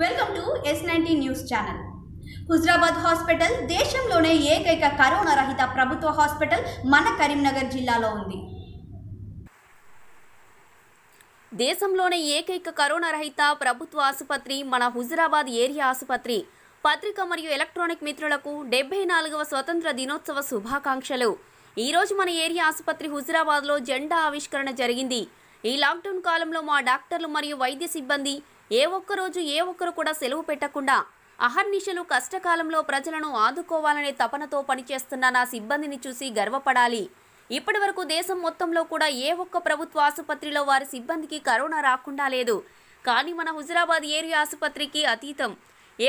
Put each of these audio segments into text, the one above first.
welcome to S ninety news channel Huzurabad hospital దేశంలోనే ఏకైక corona రహిత ప్రభుత్వ హాస్పిటల్ మన కరీంనగర్ జిల్లాలో ఉంది దేశంలోనే ఏకైక కరోనా రహిత ప్రభుత్వ ఆసుపత్రి మన హుజరాబాద్ ఏరియా ఆసుపత్రి పత్రిక మరియు ఎలక్ట్రానిక్ మిత్రులకు డెబ్బై నాలుగవ స్వతంత్ర దినోత్సవ శుభాకాంక్షలు ఈరోజు మన ఏరియా ఆసుపత్రి హుజరాబాద్లో జెండా ఆవిష్కరణ జరిగింది ఈ లాక్డౌన్ కాలంలో మా డాక్టర్లు మరియు వైద్య సిబ్బంది ఏ ఒక్కరోజు ఏ ఒక్కరు కూడా సెలవు పెట్టకుండా అహర్నిశలు కష్టకాలంలో ప్రజలను ఆదుకోవాలనే తపనతో పనిచేస్తున్న నా సిబ్బందిని చూసి గర్వపడాలి ఇప్పటి వరకు దేశం మొత్తంలో కూడా ఏ ఒక్క ప్రభుత్వ ఆసుపత్రిలో వారి సిబ్బందికి కరోనా రాకుండా లేదు కానీ మన హుజరాబాద్ ఏరియా ఆసుపత్రికి అతీతం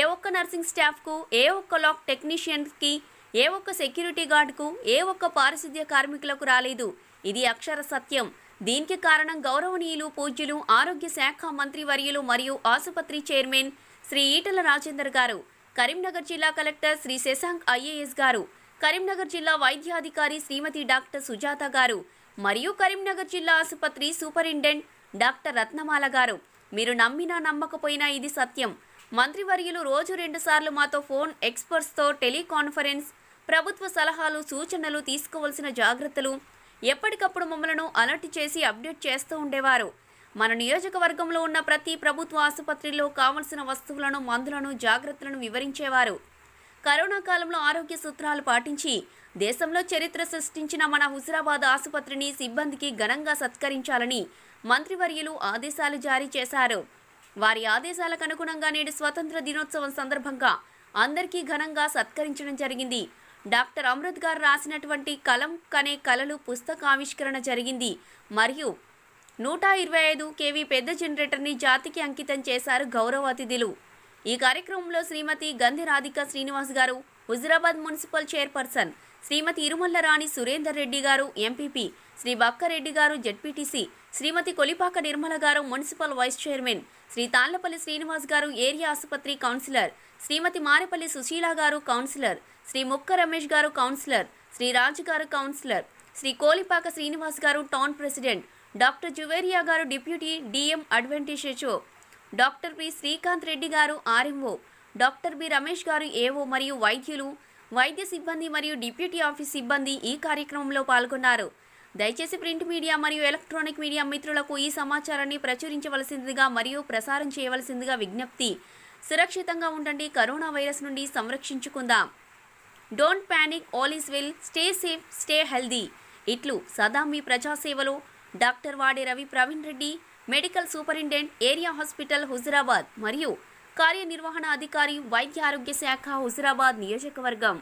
ఏ ఒక్క నర్సింగ్ స్టాఫ్కు ఏ ఒక్క లాక్ టెక్నీషియన్స్కి ఏ ఒక్క సెక్యూరిటీ గార్డ్కు ఏ ఒక్క పారిశుద్ధ్య కార్మికులకు రాలేదు ఇది అక్షర సత్యం దీనికి కారణం గౌరవనీయులు పూజ్యులు ఆరోగ్య శాఖ మంత్రి వర్యులు మరియు ఆసుపత్రి చైర్మన్ శ్రీ ఈటల రాజేందర్ గారు కరీంనగర్ జిల్లా కలెక్టర్ శ్రీ శశాంక్ ఐఏఎస్ గారు కరీంనగర్ జిల్లా వైద్యాధికారి శ్రీమతి డాక్టర్ సుజాత గారు మరియు కరీంనగర్ జిల్లా ఆసుపత్రి సూపరింటెండెంట్ డాక్టర్ రత్నమాల గారు మీరు నమ్మినా నమ్మకపోయినా ఇది సత్యం మంత్రివర్యులు రోజు రెండుసార్లు మాతో ఫోన్ ఎక్స్పర్ట్స్తో టెలికాన్ఫరెన్స్ ప్రభుత్వ సలహాలు సూచనలు తీసుకోవలసిన జాగ్రత్తలు ఎప్పటికప్పుడు మమ్మలను అలర్ట్ చేసి అప్డేట్ చేస్తూ ఉండేవారు మన నియోజకవర్గంలో ఉన్న ప్రతి ప్రభుత్వ ఆసుపత్రిలో కావలసిన వస్తువులను మందులను జాగ్రత్తలను వివరించేవారు కరోనా కాలంలో ఆరోగ్య సూత్రాలు పాటించి దేశంలో చరిత్ర సృష్టించిన మన హుజరాబాద్ ఆసుపత్రిని సిబ్బందికి ఘనంగా సత్కరించాలని మంత్రివర్యులు ఆదేశాలు జారీ చేశారు వారి ఆదేశాలకు అనుగుణంగా నేడు స్వతంత్ర దినోత్సవం సందర్భంగా అందరికీ ఘనంగా సత్కరించడం జరిగింది డాక్టర్ అమృత్ గారు రాసినటువంటి కలం కనే కలలు ఆవిష్కరణ జరిగింది మరియు నూట ఇరవై ఐదు కేవీ పెద్ద జనరేటర్ని జాతికి అంకితం చేశారు గౌరవ అతిథులు ఈ కార్యక్రమంలో శ్రీమతి Gandhi Radhika Srinivas garu Huzurabad municipal chairperson Shrimati Irumalla Rani Surender Reddy garu MPP Shri బక్కారెడ్డి గారు జడ్పీటీసీ శ్రీమతి Kolipaka Nirmala garu municipal vice chairman Shri Thallapalli Srinivas garu area ఆసుపత్రి కౌన్సిలర్ శ్రీమతి మారపల్లి సుశీల గారు కౌన్సిలర్ శ్రీ ముక్క రమేష్ గారు కౌన్సిలర్ శ్రీ రాజు గారు కౌన్సిలర్ శ్రీ కోలిపాక శ్రీనివాస్ గారు town president doctor Juveria garu deputy DM అడ్వెంటిషెచో doctor B Srikanth Reddy garu RMO doctor B Ramesh గారు ఏఓ మరియు వైద్యులు వైద్య సిబ్బంది మరియు డిప్యూటీ ఆఫీస్ సిబ్బంది ఈ కార్యక్రమంలో పాల్గొన్నారు దయచేసి ప్రింట్ మీడియా మరియు ఎలక్ట్రానిక్ మీడియా మిత్రులకు ఈ సమాచారాన్ని ప్రచురించవలసిందిగా మరియు ప్రసారం చేయవలసిందిగా విజ్ఞప్తి సురక్షితంగా ఉండండి కరోనా వైరస్ నుండి సంరక్షించుకుందాం don't panic all is well stay safe stay healthy ఇట్లు సదా మీ ప్రజాసేవలో doctor Vade Ravi Praveen Reddy medical superintendent area hospital Huzurabad మరియు कार्यनिर्वहणाधिकारी वैद्य आरोग्य शाख हूजराबाद निजकवर्गम